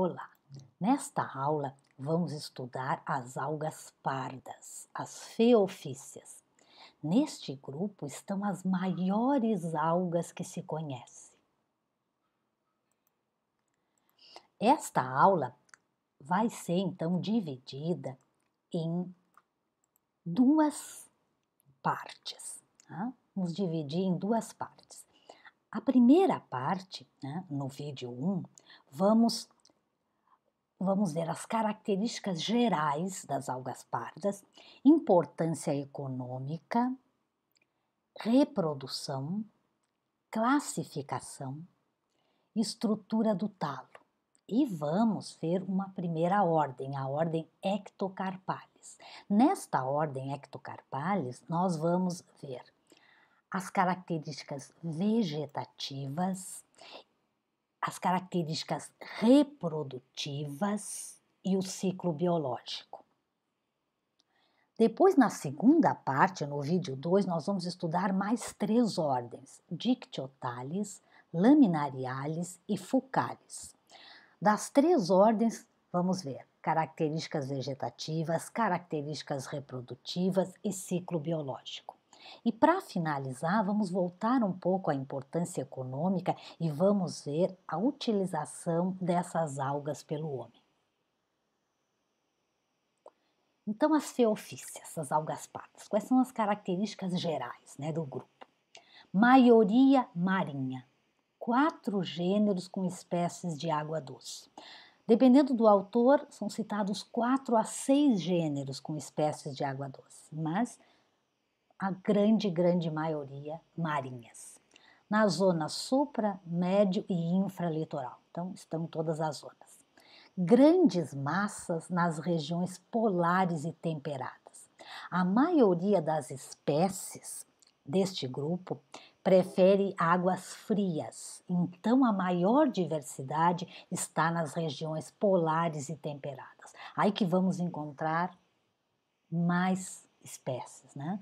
Olá! Nesta aula vamos estudar as algas pardas, as feofícias. Neste grupo estão as maiores algas que se conhece. Esta aula vai ser então dividida em duas partes. Tá? Vamos dividir em duas partes. A primeira parte, né, no vídeo 1, um, vamos vamos ver as características gerais das algas pardas, importância econômica, reprodução, classificação, estrutura do talo. E vamos ver uma primeira ordem, a ordem Ectocarpales. Nesta ordem Ectocarpales, nós vamos ver as características vegetativas, as características reprodutivas e o ciclo biológico. Depois, na segunda parte, no vídeo 2, nós vamos estudar mais três ordens: Dictyotales, Laminariales e Fucales. Das três ordens, vamos ver características vegetativas, características reprodutivas e ciclo biológico. E para finalizar, vamos voltar um pouco à importância econômica e vamos ver a utilização dessas algas pelo homem. Então, as feofícias, as algas patas, quais são as características gerais né, do grupo? Maioria marinha, quatro gêneros com espécies de água doce. Dependendo do autor, são citados quatro a seis gêneros com espécies de água doce, mas a grande, grande maioria marinhas. Na zona supra, médio e infralitoral, então estão todas as zonas. Grandes massas nas regiões polares e temperadas. A maioria das espécies deste grupo prefere águas frias, então a maior diversidade está nas regiões polares e temperadas. Aí que vamos encontrar mais espécies, né?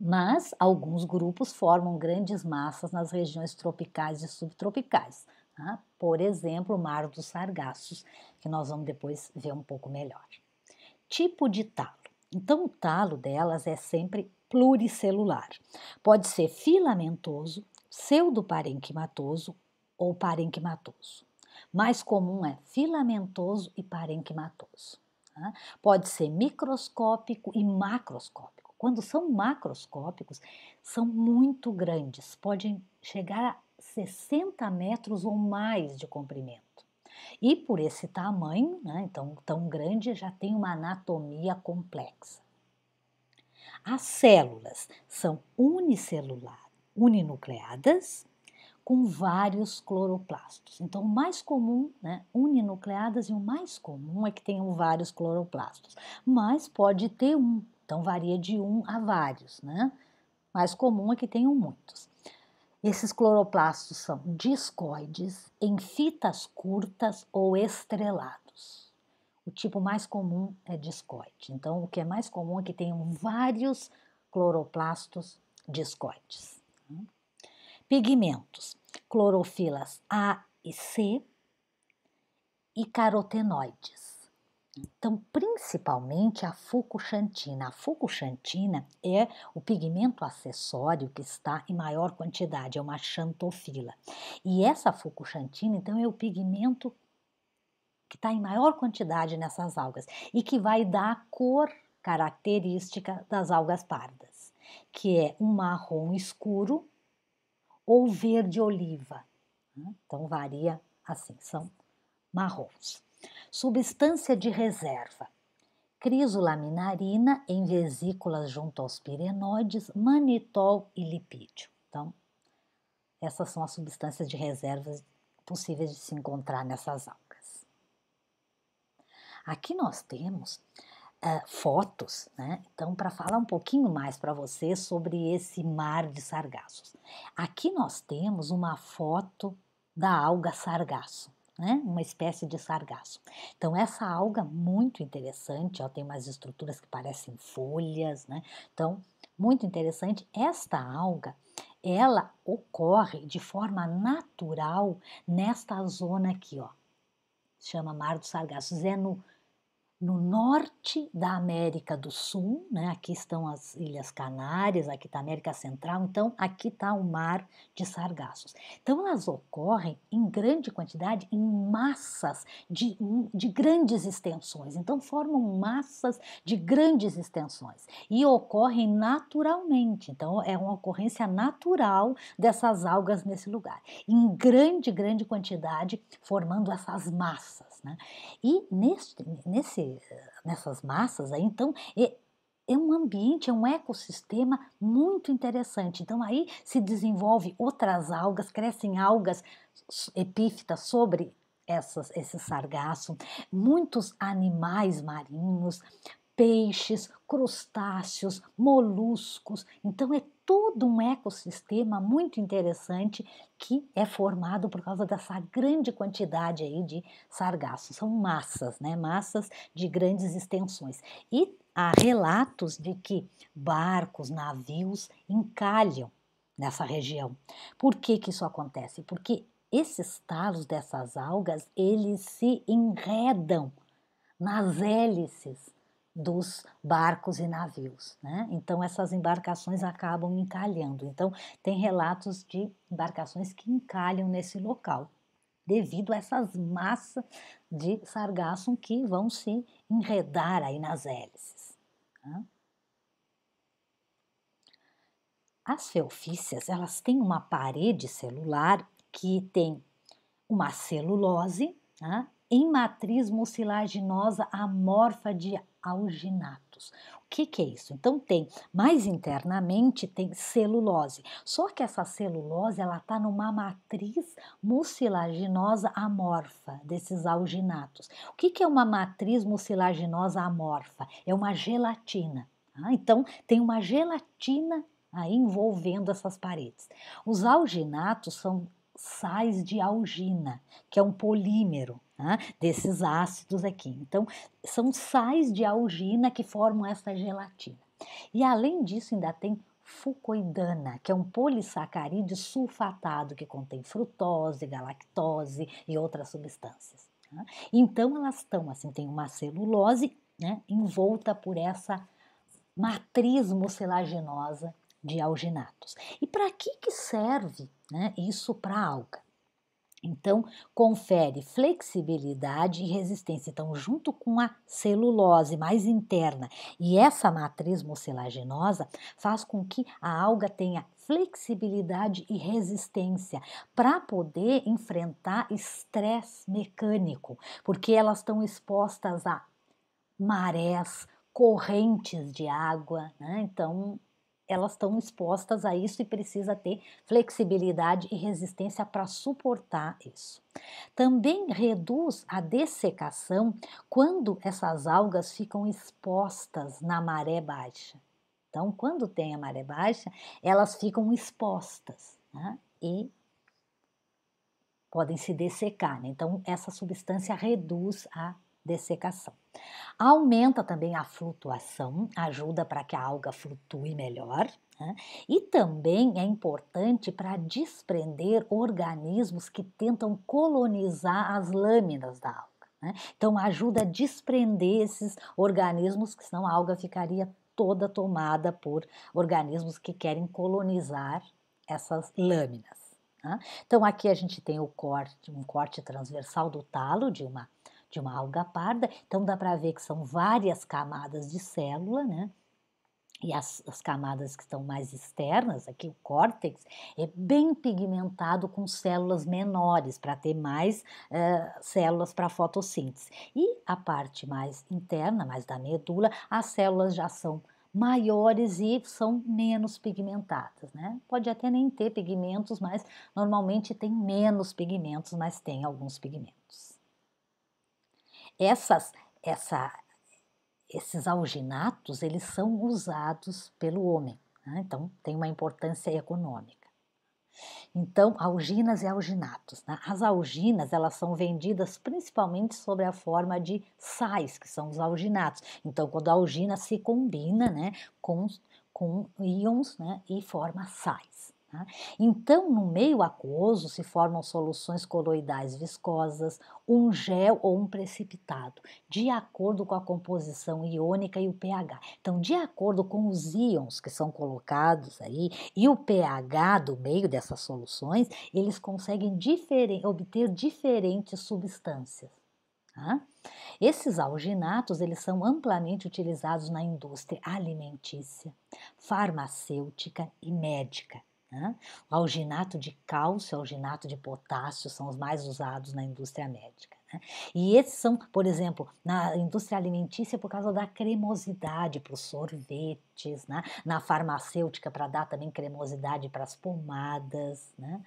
mas alguns grupos formam grandes massas nas regiões tropicais e subtropicais, tá? por exemplo, o Mar dos Sargassos, que nós vamos depois ver um pouco melhor. Tipo de talo. Então, o talo delas é sempre pluricelular. Pode ser filamentoso, pseudoparenquimatoso ou parenquimatoso. Mais comum é filamentoso e parenquimatoso. Tá? Pode ser microscópico e macroscópico quando são macroscópicos, são muito grandes, podem chegar a 60 metros ou mais de comprimento. E por esse tamanho, né, então tão grande, já tem uma anatomia complexa. As células são unicelular, uninucleadas, com vários cloroplastos. Então, o mais comum, né, uninucleadas, e o mais comum é que tenham vários cloroplastos, mas pode ter um então varia de um a vários, né? Mais comum é que tenham muitos. Esses cloroplastos são discoides, em fitas curtas ou estrelados. O tipo mais comum é discoide. Então, o que é mais comum é que tenham vários cloroplastos discoides. Pigmentos: clorofilas A e C e carotenoides então, principalmente a fucoxantina. A fucoxantina é o pigmento acessório que está em maior quantidade, é uma xantofila. E essa fucoxantina, então, é o pigmento que está em maior quantidade nessas algas e que vai dar a cor característica das algas pardas, que é um marrom escuro ou verde oliva. Né? Então varia assim, são marrons. Substância de reserva: crisolaminarina em vesículas junto aos pirenoides, manitol e lipídio. Então, essas são as substâncias de reserva possíveis de se encontrar nessas algas. Aqui nós temos uh, fotos, né? Então, para falar um pouquinho mais para vocês sobre esse mar de sargassos. Aqui nós temos uma foto da alga sargasso né? uma espécie de sargaço. Então, essa alga é muito interessante, ela tem umas estruturas que parecem folhas, né? Então, muito interessante. Esta alga, ela ocorre de forma natural nesta zona aqui, ó. Chama Mar dos Sargassos. É no no norte da América do Sul, né? aqui estão as Ilhas Canárias, aqui está a América Central, então aqui está o mar de sargassos. Então elas ocorrem em grande quantidade, em massas de, de grandes extensões, então formam massas de grandes extensões e ocorrem naturalmente, então é uma ocorrência natural dessas algas nesse lugar, em grande, grande quantidade, formando essas massas. Né? E neste, nesse nessas massas aí. Então, é, é um ambiente, é um ecossistema muito interessante. Então aí se desenvolve outras algas, crescem algas epífitas sobre essas, esse sargaço, muitos animais marinhos, peixes, crustáceos, moluscos. Então é todo um ecossistema muito interessante que é formado por causa dessa grande quantidade aí de sargaços. São massas, né? Massas de grandes extensões. E há relatos de que barcos, navios encalham nessa região. Por que, que isso acontece? Porque esses talos dessas algas, eles se enredam nas hélices dos barcos e navios. Né? Então, essas embarcações acabam encalhando. Então, tem relatos de embarcações que encalham nesse local, devido a essas massas de sargassum que vão se enredar aí nas hélices. Né? As feofícias, elas têm uma parede celular que tem uma celulose, né? em matriz mucilaginosa amorfa de alginatos. O que, que é isso? Então tem, mais internamente tem celulose. Só que essa celulose ela está numa matriz mucilaginosa amorfa desses alginatos. O que, que é uma matriz mucilaginosa amorfa? É uma gelatina. Tá? então tem uma gelatina aí envolvendo essas paredes. Os alginatos são sais de algina, que é um polímero né, desses ácidos aqui. Então, são sais de algina que formam essa gelatina. E além disso, ainda tem fucoidana, que é um polissacarídeo sulfatado que contém frutose, galactose e outras substâncias. Né? Então, elas estão assim, tem uma celulose né, envolta por essa matriz mucilaginosa de alginatos. E para que, que serve né? isso para alga. Então, confere flexibilidade e resistência. Então, junto com a celulose mais interna e essa matriz mucilaginosa, faz com que a alga tenha flexibilidade e resistência para poder enfrentar estresse mecânico, porque elas estão expostas a marés, correntes de água, né? então elas estão expostas a isso e precisa ter flexibilidade e resistência para suportar isso. Também reduz a dessecação quando essas algas ficam expostas na maré baixa. Então, quando tem a maré baixa, elas ficam expostas né? e podem se dessecar. Né? Então, essa substância reduz a dessecação. Aumenta também a flutuação, ajuda para que a alga flutue melhor. Né? E também é importante para desprender organismos que tentam colonizar as lâminas da alga. Né? Então, ajuda a desprender esses organismos, que senão a alga ficaria toda tomada por organismos que querem colonizar essas lâminas. Né? Então, aqui a gente tem o corte, um corte transversal do talo de uma de uma alga parda. Então dá para ver que são várias camadas de célula, né? E as, as camadas que estão mais externas, aqui o córtex, é bem pigmentado com células menores, para ter mais eh, células para fotossíntese. E a parte mais interna, mais da medula, as células já são maiores e são menos pigmentadas, né? Pode até nem ter pigmentos, mas normalmente tem menos pigmentos, mas tem alguns pigmentos. Essas, essa, esses alginatos eles são usados pelo homem, né? então tem uma importância econômica. Então, alginas e alginatos. Né? As alginas elas são vendidas principalmente sobre a forma de sais, que são os alginatos. Então, quando a algina se combina né, com, com íons né, e forma sais. Né? Então, no meio aquoso se formam soluções coloidais viscosas, um gel ou um precipitado, de acordo com a composição iônica e o pH. Então, de acordo com os íons que são colocados aí e o pH do meio dessas soluções, eles conseguem diferen obter diferentes substâncias. Tá? Esses alginatos eles são amplamente utilizados na indústria alimentícia, farmacêutica e médica. Né? O alginato de cálcio e alginato de potássio são os mais usados na indústria médica. E esses são, por exemplo, na indústria alimentícia por causa da cremosidade para os sorvetes, né? na farmacêutica para dar também cremosidade para as pomadas. Né?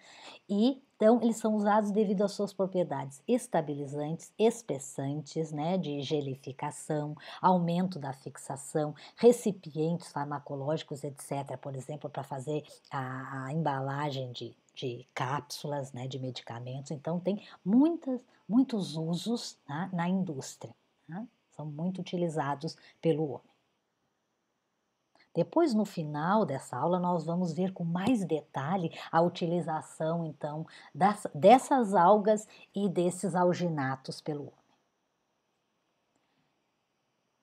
E então eles são usados devido às suas propriedades estabilizantes, espessantes, né, de gelificação, aumento da fixação, recipientes farmacológicos, etc. Por exemplo, para fazer a, a embalagem de de cápsulas, né, de medicamentos. Então tem muitas muitos usos né, na indústria. Né? São muito utilizados pelo homem. Depois, no final dessa aula, nós vamos ver com mais detalhe a utilização, então, das, dessas algas e desses alginatos pelo homem.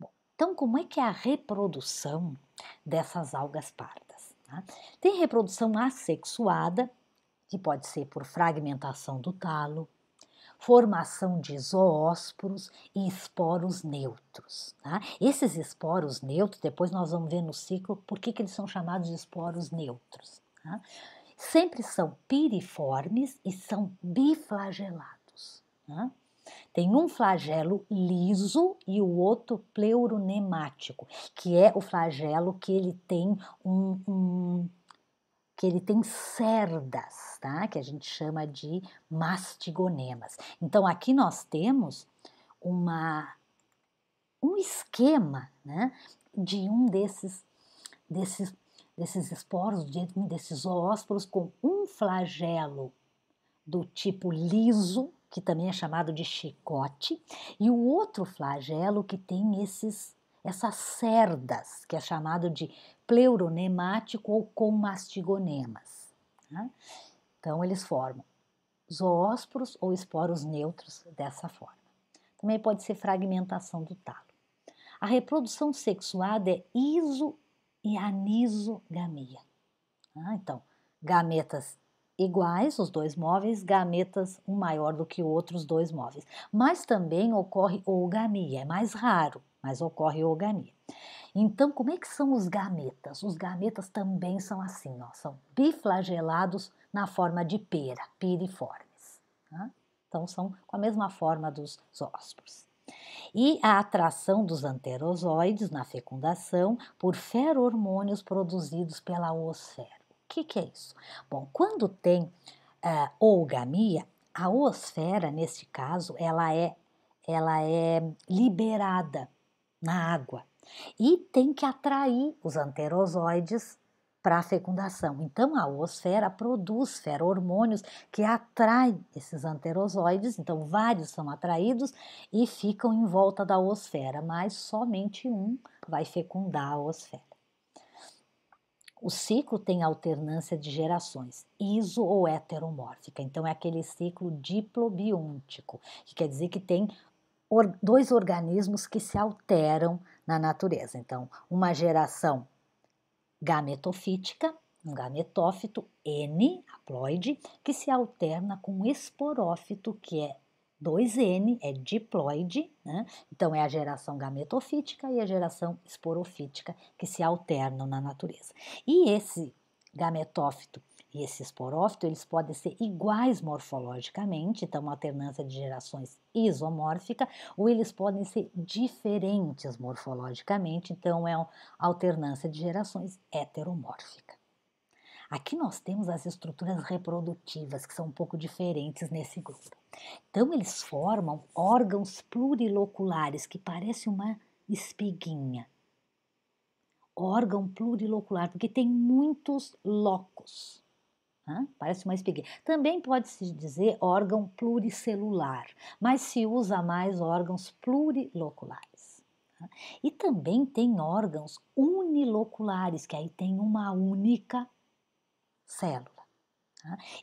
Bom, então, como é que é a reprodução dessas algas pardas? Tá? Tem reprodução assexuada, que pode ser por fragmentação do talo, formação de zoósporos e esporos neutros. Tá? Esses esporos neutros, depois nós vamos ver no ciclo por que, que eles são chamados de esporos neutros. Tá? Sempre são piriformes e são biflagelados. Tá? Tem um flagelo liso e o outro pleuronemático, que é o flagelo que ele tem um, um que ele tem cerdas, tá? que a gente chama de mastigonemas. Então aqui nós temos uma, um esquema né? de um desses, desses, desses esporos, de um desses zoósporos com um flagelo do tipo liso, que também é chamado de chicote, e o outro flagelo que tem esses essas cerdas, que é chamado de pleuronemático ou comastigonemas. Né? Então, eles formam zoósporos ou esporos neutros dessa forma. Também pode ser fragmentação do talo. A reprodução sexuada é iso e anisogamia. Ah, então, gametas iguais, os dois móveis, gametas um maior do que o outro os dois móveis. Mas também ocorre oogamia, é mais raro, mas ocorre organia. Então, como é que são os gametas? Os gametas também são assim, ó, são biflagelados na forma de pera, piriformes. Tá? Então, são com a mesma forma dos zósporos. E a atração dos anterozoides na fecundação por ferormônios produzidos pela oosfera. O que, que é isso? Bom, quando tem uh, é, oogamia, a oosfera, neste caso, ela é, ela é liberada na água e tem que atrair os anterozoides para a fecundação. Então a osfera produz ferro-hormônios que atraem esses anterozoides, então vários são atraídos e ficam em volta da osfera, mas somente um vai fecundar a osfera. O ciclo tem alternância de gerações, iso ou heteromórfica. Então é aquele ciclo diplobiontico, que quer dizer que tem or, dois organismos que se alteram na natureza. Então, uma geração gametofítica, um gametófito N, haploide, que se alterna com um esporófito, que é 2N, é diploide, né? então é a geração gametofítica e a geração esporofítica que se alternam na natureza. E esse gametófito e esse esporófito, eles podem ser iguais morfologicamente, então uma alternância de gerações isomórfica, ou eles podem ser diferentes morfologicamente, então é uma alternância de gerações heteromórfica. Aqui nós temos as estruturas reprodutivas, que são um pouco diferentes nesse grupo. Então, eles formam órgãos pluriloculares, que parece uma espiguinha. Órgão plurilocular, porque tem muitos locos. Né? Parece uma espiguinha. Também pode-se dizer órgão pluricelular, mas se usa mais órgãos pluriloculares. E também tem órgãos uniloculares, que aí tem uma única célula.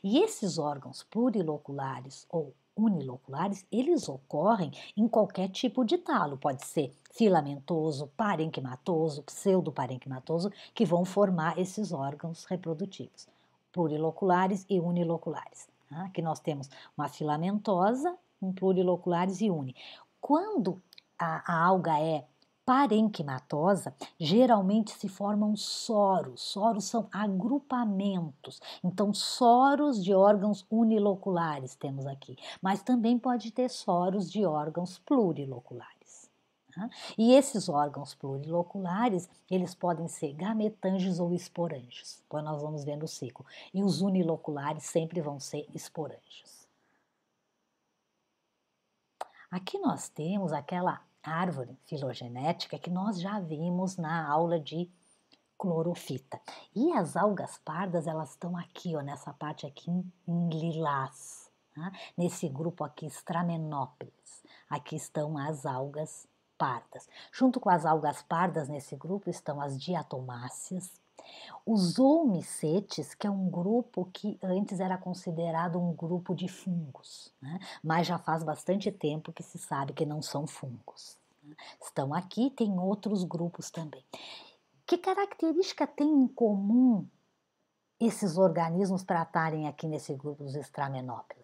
E esses órgãos pluriloculares ou uniloculares, eles ocorrem em qualquer tipo de talo, pode ser filamentoso, parenquimatoso, pseudoparenquimatoso, que vão formar esses órgãos reprodutivos pluriloculares e uniloculares. Tá? Aqui nós temos uma filamentosa, um pluriloculares e uni. Quando a, a alga é parenquimatosa, geralmente se formam soros. Soros são agrupamentos. Então, soros de órgãos uniloculares temos aqui, mas também pode ter soros de órgãos pluriloculares. E esses órgãos pluriloculares, eles podem ser gametanges ou esporanges, depois nós vamos ver no ciclo. E os uniloculares sempre vão ser esporanges. Aqui nós temos aquela árvore filogenética que nós já vimos na aula de clorofita. E as algas pardas, elas estão aqui, ó, nessa parte aqui em, em lilás, tá? nesse grupo aqui, Stramenópolis. Aqui estão as algas pardas. Junto com as algas pardas nesse grupo estão as diatomáceas, os omicetes, que é um grupo que antes era considerado um grupo de fungos, né? mas já faz bastante tempo que se sabe que não são fungos. Né? Estão aqui, tem outros grupos também. Que característica tem em comum esses organismos para estarem aqui nesse grupo dos estramenópilas?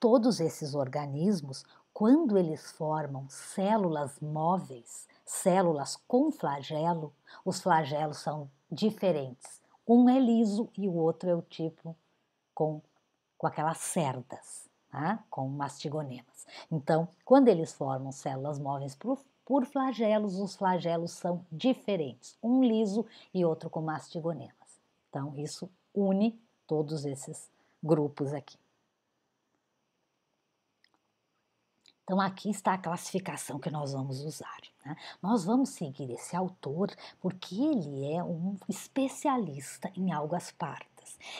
Todos esses organismos quando eles formam células móveis, células com flagelo, os flagelos são diferentes. Um é liso e o outro é o tipo com, com aquelas cerdas, tá? com mastigonemas. Então, quando eles formam células móveis por, por flagelos, os flagelos são diferentes, um liso e outro com mastigonemas. Então, isso une todos esses grupos aqui. Então, aqui está a classificação que nós vamos usar. Né? Nós vamos seguir esse autor porque ele é um especialista em algas pardas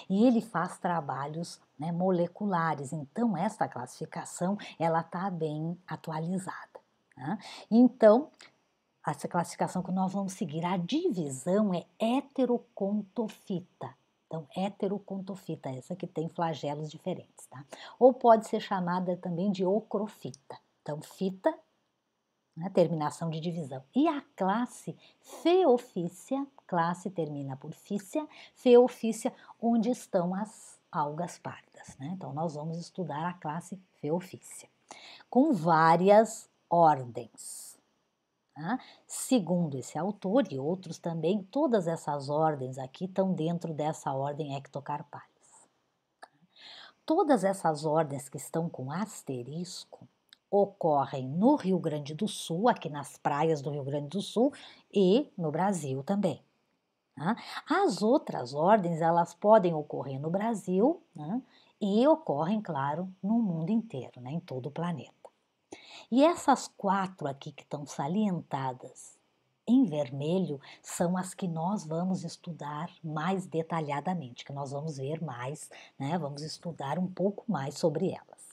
e ele faz trabalhos né, moleculares. Então, esta classificação ela está bem atualizada. Né? Então, essa classificação que nós vamos seguir, a divisão é heterocontofita. Então, heterocontofita, essa que tem flagelos diferentes, tá? Ou pode ser chamada também de ocrofita. Então, fita, né, terminação de divisão. E a classe feofícia, classe termina por fícia, feofícia, onde estão as algas pardas, né? Então, nós vamos estudar a classe feofícia, com várias ordens. Né? Segundo esse autor e outros também, todas essas ordens aqui estão dentro dessa ordem ectocarpalis. Né? Todas essas ordens que estão com asterisco ocorrem no Rio Grande do Sul, aqui nas praias do Rio Grande do Sul e no Brasil também. Né? As outras ordens elas podem ocorrer no Brasil né? e ocorrem, claro, no mundo inteiro, né? em todo o planeta. E essas quatro aqui que estão salientadas em vermelho são as que nós vamos estudar mais detalhadamente, que nós vamos ver mais, né? vamos estudar um pouco mais sobre elas.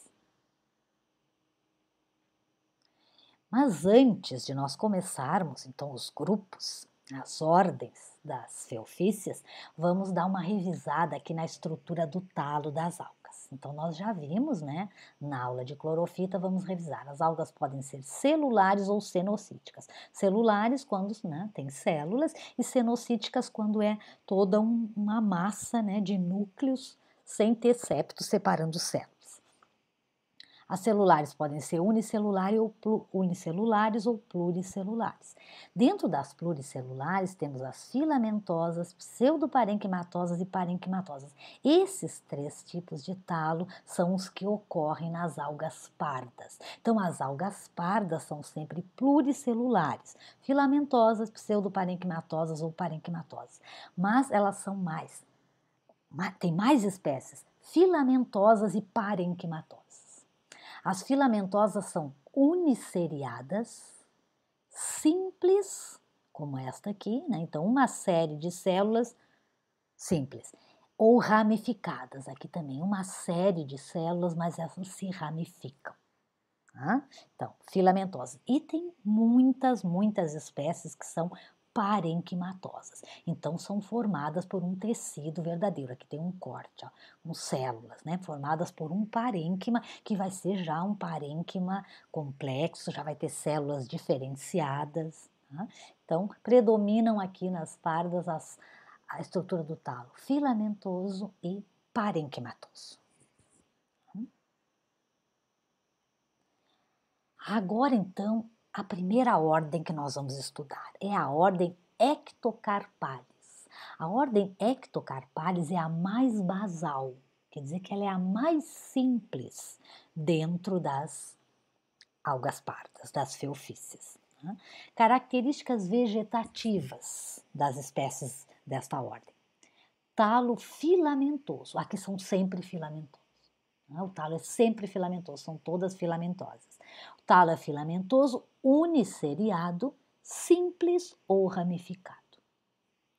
Mas antes de nós começarmos, então, os grupos, as ordens das feofícias, vamos dar uma revisada aqui na estrutura do talo das almas. Então, nós já vimos, né? Na aula de clorofita, vamos revisar. As algas podem ser celulares ou cenocíticas. Celulares, quando né, tem células, e cenocíticas, quando é toda um, uma massa né, de núcleos sem ter septo separando células. As celulares podem ser unicelulares ou unicelulares ou pluricelulares. Dentro das pluricelulares, temos as filamentosas, pseudoparenquimatosas e parenquimatosas. Esses três tipos de talo são os que ocorrem nas algas pardas. Então, as algas pardas são sempre pluricelulares, filamentosas, pseudoparenquimatosas ou parenquimatosas. Mas elas são mais, tem mais espécies, filamentosas e parenquimatosas. As filamentosas são uniseriadas, simples, como esta aqui, né? então uma série de células simples, ou ramificadas, aqui também uma série de células, mas essas se ramificam. Tá? Então, filamentosas. E tem muitas, muitas espécies que são parenquimatosas. Então são formadas por um tecido verdadeiro. Aqui tem um corte, ó, com células, né? Formadas por um parênquima que vai ser já um parênquima complexo, já vai ter células diferenciadas. Tá? Então predominam aqui nas pardas as, a estrutura do talo filamentoso e parenquimatoso. Hum? Agora então a primeira ordem que nós vamos estudar é a ordem Ectocarpales. A ordem Ectocarpales é a mais basal, quer dizer que ela é a mais simples dentro das algas pardas, das feofícias. Né? Características vegetativas das espécies desta ordem. Talo filamentoso, aqui são sempre filamentosos. Né? O talo é sempre filamentoso, são todas filamentosas. O talo é filamentoso, uniceriado, simples ou ramificado.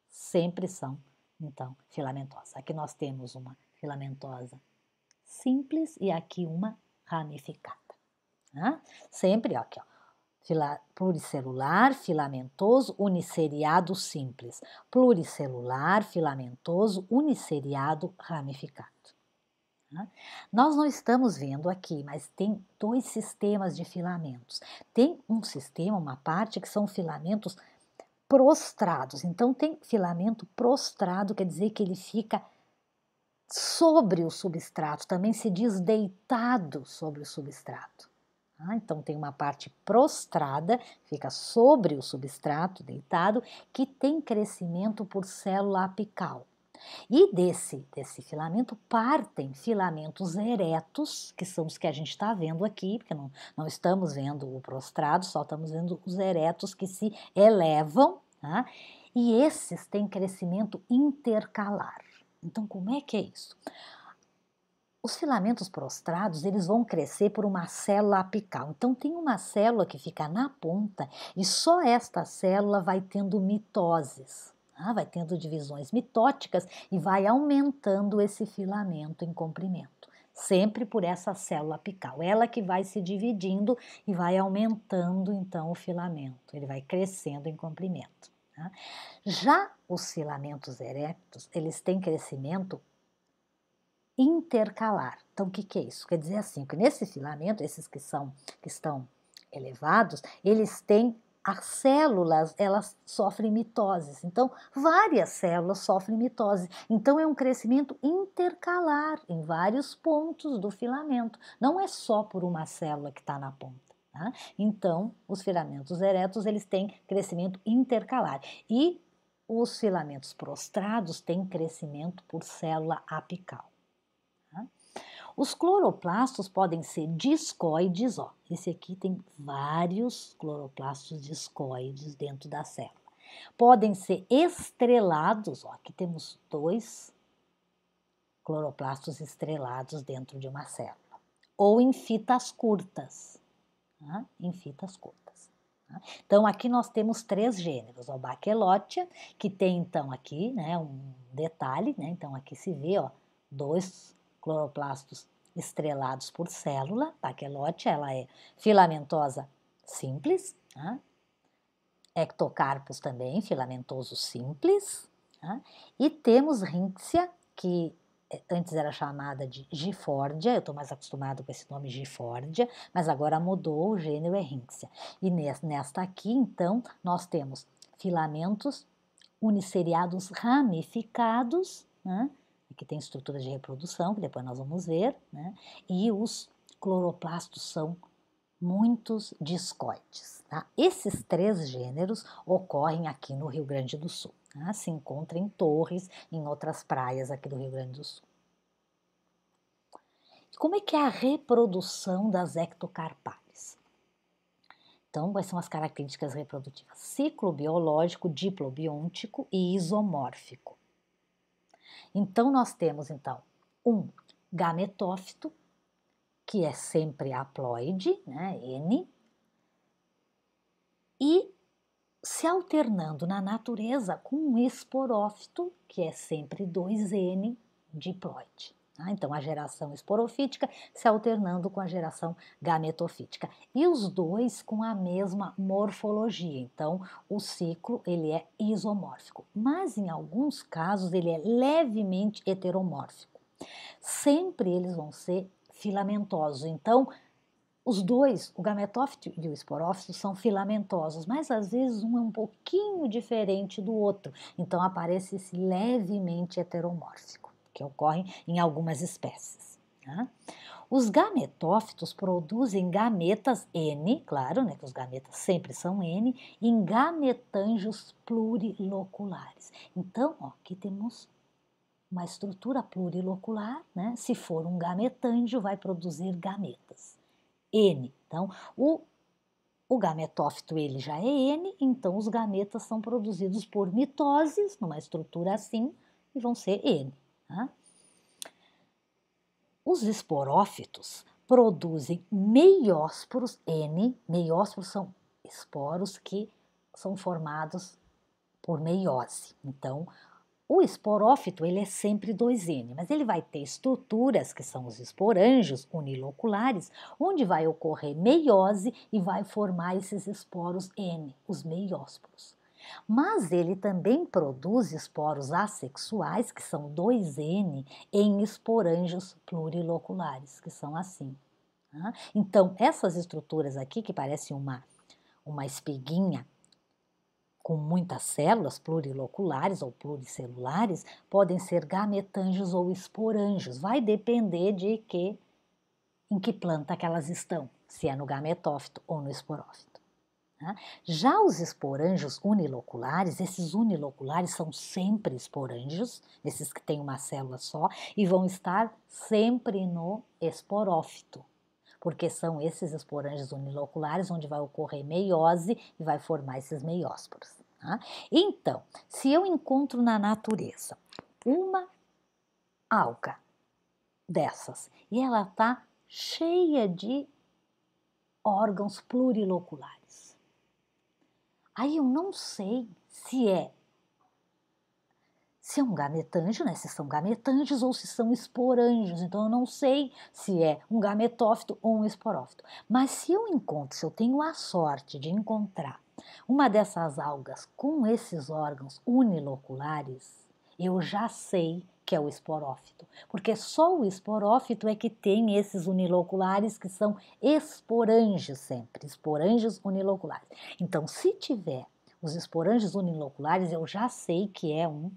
Sempre são, então, filamentosas. Aqui nós temos uma filamentosa simples e aqui uma ramificada. Né? Sempre, ó, aqui, ó. Fila, pluricelular, filamentoso, uniceriado simples. Pluricelular, filamentoso, uniceriado, ramificado. Né? Nós não estamos vendo aqui, mas tem dois sistemas de filamentos. Tem um sistema, uma parte que são filamentos prostrados. Então tem filamento prostrado, quer dizer que ele fica sobre o substrato, também se diz deitado sobre o substrato. Ah, então tem uma parte prostrada, fica sobre o substrato, deitado, que tem crescimento por célula apical. E desse, desse filamento partem filamentos eretos, que são os que a gente está vendo aqui, porque não, não estamos vendo o prostrado, só estamos vendo os eretos que se elevam, tá? e esses têm crescimento intercalar. Então, como é que é isso? Os filamentos prostrados, eles vão crescer por uma célula apical. Então tem uma célula que fica na ponta e só esta célula vai tendo mitoses. Ah, vai tendo divisões mitóticas e vai aumentando esse filamento em comprimento, sempre por essa célula apical. Ela que vai se dividindo e vai aumentando então o filamento, ele vai crescendo em comprimento. Tá? Já os filamentos erectos, eles têm crescimento intercalar. Então, o que, que é isso? Quer dizer assim, que nesse filamento, esses que são que estão elevados, eles têm as células elas sofrem mitoses. Então, várias células sofrem mitose. Então, é um crescimento intercalar em vários pontos do filamento. Não é só por uma célula que está na ponta. Tá? Então, os filamentos eretos eles têm crescimento intercalar e os filamentos prostrados têm crescimento por célula apical. Os cloroplastos podem ser discoides, ó. Esse aqui tem vários cloroplastos discoides dentro da célula. Podem ser estrelados, ó. Aqui temos dois cloroplastos estrelados dentro de uma célula. Ou em fitas curtas, tá? em fitas curtas. Tá? Então, aqui nós temos três gêneros, o Bachelotia, que tem então aqui né, um detalhe, né? então aqui se vê ó, dois cloroplastos estrelados por célula, paquelote, tá? é ela é filamentosa simples, tá? ectocarpos também, filamentoso simples, tá? e temos rinxia, que é, antes era chamada de gifórdia, eu estou mais acostumado com esse nome gifórdia, mas agora mudou, o gênero é rinxia. E nesta aqui, então, nós temos filamentos uniseriados ramificados, né? que tem estrutura de reprodução, que depois nós vamos ver, né? e os cloroplastos são muitos discoides. Tá? Esses três gêneros ocorrem aqui no Rio Grande do Sul. Tá? Se encontra em torres, em outras praias aqui do Rio Grande do Sul. Como é que é a reprodução das ectocarpales? Então, quais são as características reprodutivas? Ciclo biológico, diplobiontico e isomórfico. Então nós temos então um gametófito, que é sempre haploide, né, N, e se alternando na natureza com um esporófito, que é sempre 2N diploide. Né? Então, a geração esporofítica se alternando com a geração gametofítica. E os dois com a mesma morfologia. Então, o ciclo ele é isomórfico, mas em alguns casos ele é levemente heteromórfico. Sempre eles vão ser filamentosos. Então, os dois, o gametófito e o esporófito, são filamentosos, mas às vezes um é um pouquinho diferente do outro, então aparece esse levemente heteromórfico que ocorrem em algumas espécies. Né? Os gametófitos produzem gametas N, claro, né, que os gametas sempre são N, em gametanjos pluriloculares. Então, ó, aqui temos uma estrutura plurilocular, né? se for um gametândio, vai produzir gametas. N. Então, o, o gametófito ele já é N, então os gametas são produzidos por mitoses, numa estrutura assim, e vão ser N. Os esporófitos produzem meiósporos N, meiósporos são esporos que são formados por meiose. Então, o esporófito ele é sempre 2N, mas ele vai ter estruturas, que são os esporângios uniloculares, onde vai ocorrer meiose e vai formar esses esporos N, os meiósporos. Mas ele também produz esporos assexuais, que são 2N, em esporângios pluriloculares, que são assim. Tá? Então, essas estruturas aqui, que parecem uma, uma espiguinha com muitas células pluriloculares ou pluricelulares, podem ser gametângios ou esporângios. Vai depender de que, em que planta que elas estão, se é no gametófito ou no esporófito. Já os esporângios uniloculares, esses uniloculares são sempre esporângios, esses que têm uma célula só, e vão estar sempre no esporófito, porque são esses esporângios uniloculares onde vai ocorrer meiose e vai formar esses meiósporos. Tá? Então, se eu encontro na natureza uma alga dessas e ela está cheia de órgãos pluriloculares, Aí eu não sei se é se é um gametanjo, né? Se são gametanjos ou se são esporanjos. Então eu não sei se é um gametófito ou um esporófito. Mas se eu encontro, se eu tenho a sorte de encontrar uma dessas algas com esses órgãos uniloculares, eu já sei que é o esporófito, porque só o esporófito é que tem esses uniloculares que são esporangios sempre, esporangios uniloculares. Então, se tiver os esporangios uniloculares, eu já sei que é um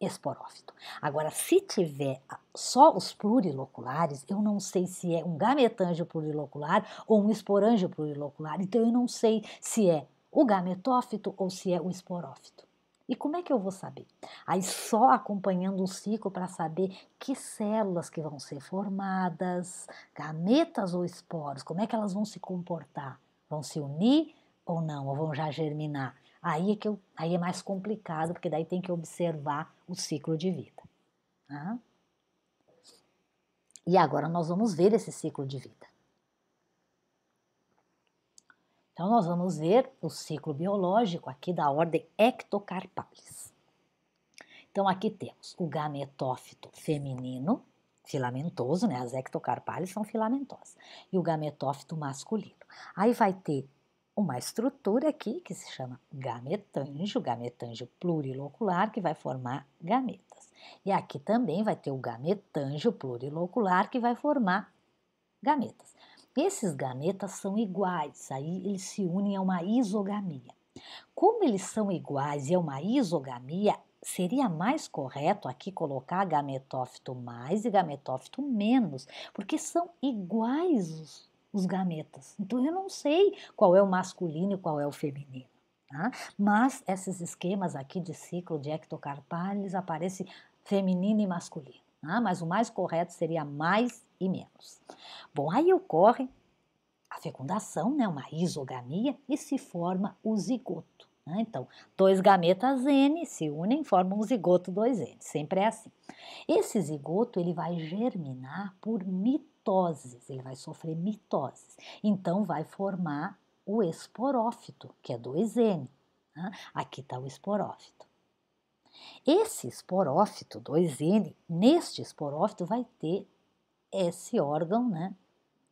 esporófito. Agora, se tiver só os pluriloculares, eu não sei se é um gametângio plurilocular ou um esporângio plurilocular. Então, eu não sei se é o gametófito ou se é o esporófito. E como é que eu vou saber? Aí só acompanhando o ciclo para saber que células que vão ser formadas, gametas ou esporos, como é que elas vão se comportar? Vão se unir ou não? Ou vão já germinar? Aí é, que eu, aí é mais complicado, porque daí tem que observar o ciclo de vida. Né? E agora nós vamos ver esse ciclo de vida. Então, nós vamos ver o ciclo biológico aqui da ordem Ectocarpalis. Então, aqui temos o gametófito feminino, filamentoso, né? As ectocarpales são filamentosas. E o gametófito masculino. Aí vai ter uma estrutura aqui que se chama gametângio, gametângio plurilocular, que vai formar gametas. E aqui também vai ter o gametângio plurilocular, que vai formar gametas. Esses gametas são iguais, aí eles se unem a uma isogamia. Como eles são iguais e é uma isogamia, seria mais correto aqui colocar gametófito mais e gametófito menos, porque são iguais os, os gametas. Então eu não sei qual é o masculino e qual é o feminino. Tá? Mas esses esquemas aqui de ciclo de ectocarpal, aparecem feminino e masculino né? mas o mais correto seria mais e menos. Bom, aí ocorre a fecundação, né, uma isogamia, e se forma o zigoto. Né? Então, dois gametas N se unem e formam um zigoto 2N, sempre é assim. Esse zigoto ele vai germinar por mitoses, ele vai sofrer mitoses. Então, vai formar o esporófito, que é 2N. Né? Aqui está o esporófito. Esse esporófito 2N, neste esporófito, vai ter esse órgão né,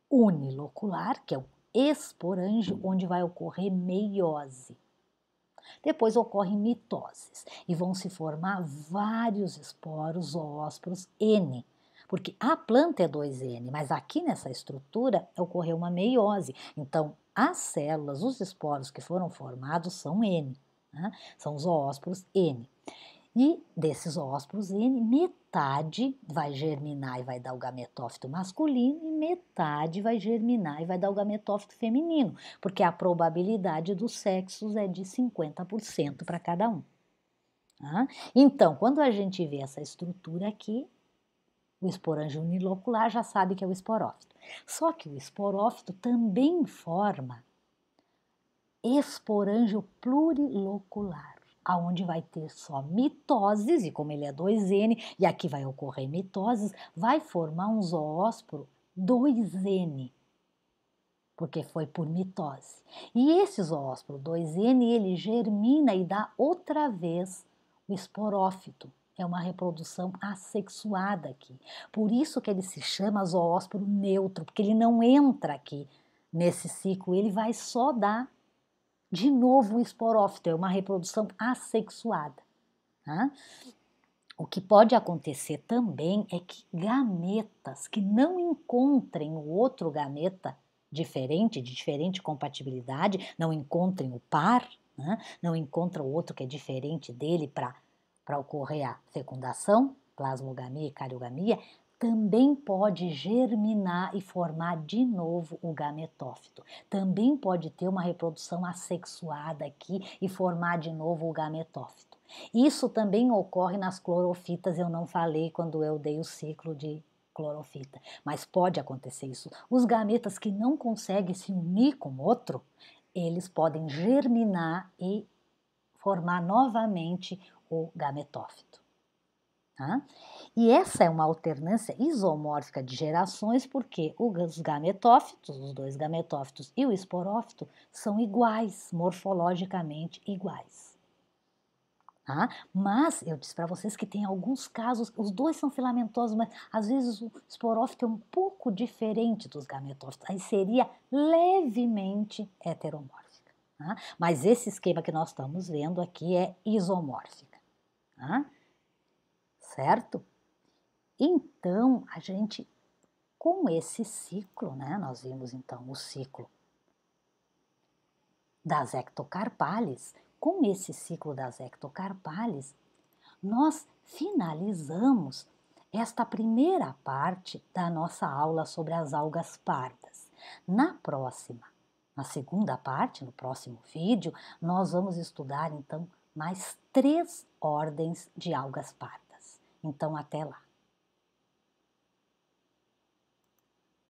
unilocular, que é o esporângio, onde vai ocorrer meiose. Depois ocorrem mitoses e vão se formar vários esporos zoósporos N, porque a planta é 2N, mas aqui nessa estrutura ocorreu uma meiose. Então, as células, os esporos que foram formados são N, né? são zoósporos N. E desses ósporos N, metade vai germinar e vai dar o gametófito masculino e metade vai germinar e vai dar o gametófito feminino, porque a probabilidade dos sexos é de 50% para cada um. Ah, então, quando a gente vê essa estrutura aqui, o esporângio unilocular já sabe que é o esporófito. Só que o esporófito também forma esporângio plurilocular aonde vai ter só mitoses, e como ele é 2N, e aqui vai ocorrer mitoses, vai formar um zoósporo 2N, porque foi por mitose. E esse zoósporo 2N, ele germina e dá outra vez o esporófito. É uma reprodução assexuada aqui. Por isso que ele se chama zoósporo neutro, porque ele não entra aqui nesse ciclo, ele vai só dar de novo, o esporófito então, é uma reprodução assexuada. Né? O que pode acontecer também é que gametas que não encontrem o outro gameta diferente, de diferente compatibilidade, não encontrem o par, né? não encontram o outro que é diferente dele para ocorrer a fecundação, plasmogamia e cariogamia, também pode germinar e formar de novo o gametófito. Também pode ter uma reprodução assexuada aqui e formar de novo o gametófito. Isso também ocorre nas clorofitas, eu não falei quando eu dei o ciclo de clorofita, mas pode acontecer isso. Os gametas que não conseguem se unir com outro, eles podem germinar e formar novamente o gametófito. Tá? E essa é uma alternância isomórfica de gerações, porque os gametófitos, os dois gametófitos e o esporófito, são iguais, morfologicamente iguais. Tá? Mas eu disse para vocês que tem alguns casos, os dois são filamentosos, mas às vezes o esporófito é um pouco diferente dos gametófitos, aí seria levemente heteromórfica. Tá? Mas esse esquema que nós estamos vendo aqui é isomórfica. Tá? certo? Então, a gente, com esse ciclo, né, nós vimos então o ciclo das ectocarpales, com esse ciclo das ectocarpales, nós finalizamos esta primeira parte da nossa aula sobre as algas pardas. Na próxima, na segunda parte, no próximo vídeo, nós vamos estudar então mais três ordens de algas pardas. Então, até lá.